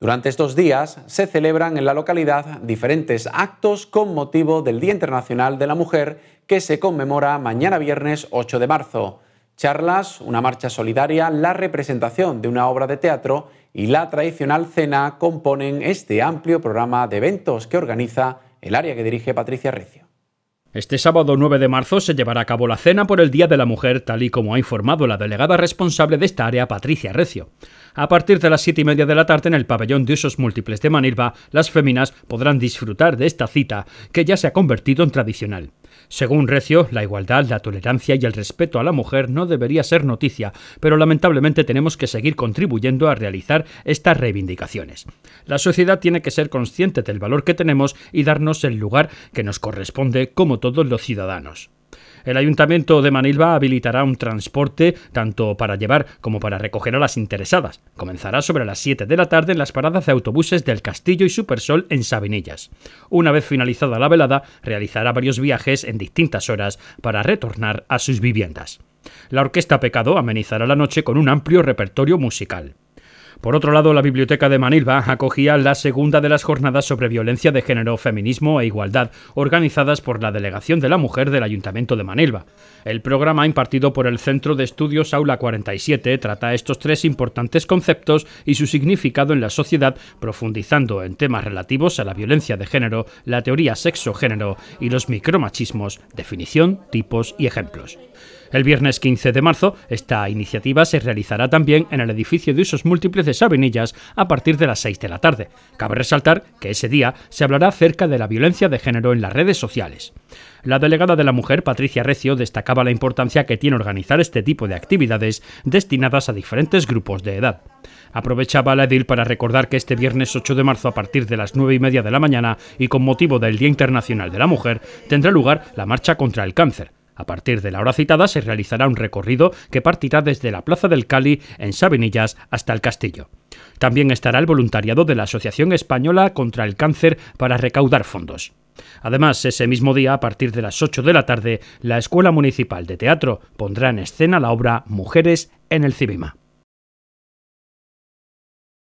Durante estos días se celebran en la localidad diferentes actos con motivo del Día Internacional de la Mujer que se conmemora mañana viernes 8 de marzo. Charlas, una marcha solidaria, la representación de una obra de teatro y la tradicional cena componen este amplio programa de eventos que organiza el área que dirige Patricia Recio. Este sábado 9 de marzo se llevará a cabo la cena por el Día de la Mujer, tal y como ha informado la delegada responsable de esta área, Patricia Recio. A partir de las siete y media de la tarde en el pabellón de usos múltiples de Manilva, las féminas podrán disfrutar de esta cita, que ya se ha convertido en tradicional. Según Recio, la igualdad, la tolerancia y el respeto a la mujer no debería ser noticia, pero lamentablemente tenemos que seguir contribuyendo a realizar estas reivindicaciones. La sociedad tiene que ser consciente del valor que tenemos y darnos el lugar que nos corresponde como todos los ciudadanos. El Ayuntamiento de Manilva habilitará un transporte tanto para llevar como para recoger a las interesadas. Comenzará sobre las 7 de la tarde en las paradas de autobuses del Castillo y Supersol en Sabinillas. Una vez finalizada la velada, realizará varios viajes en distintas horas para retornar a sus viviendas. La Orquesta Pecado amenizará la noche con un amplio repertorio musical. Por otro lado, la Biblioteca de Manilva acogía la segunda de las jornadas sobre violencia de género, feminismo e igualdad, organizadas por la Delegación de la Mujer del Ayuntamiento de Manilva. El programa impartido por el Centro de Estudios Aula 47 trata estos tres importantes conceptos y su significado en la sociedad, profundizando en temas relativos a la violencia de género, la teoría sexo-género y los micromachismos, definición, tipos y ejemplos. El viernes 15 de marzo, esta iniciativa se realizará también en el edificio de usos múltiples de Sabinillas a partir de las 6 de la tarde. Cabe resaltar que ese día se hablará acerca de la violencia de género en las redes sociales. La delegada de la mujer, Patricia Recio, destacaba la importancia que tiene organizar este tipo de actividades destinadas a diferentes grupos de edad. Aprovechaba la edil para recordar que este viernes 8 de marzo a partir de las 9 y media de la mañana y con motivo del Día Internacional de la Mujer tendrá lugar la marcha contra el cáncer. A partir de la hora citada se realizará un recorrido que partirá desde la Plaza del Cali en Sabinillas hasta el castillo. También estará el voluntariado de la Asociación Española contra el Cáncer para recaudar fondos. Además, ese mismo día, a partir de las 8 de la tarde, la Escuela Municipal de Teatro pondrá en escena la obra Mujeres en el Cibima.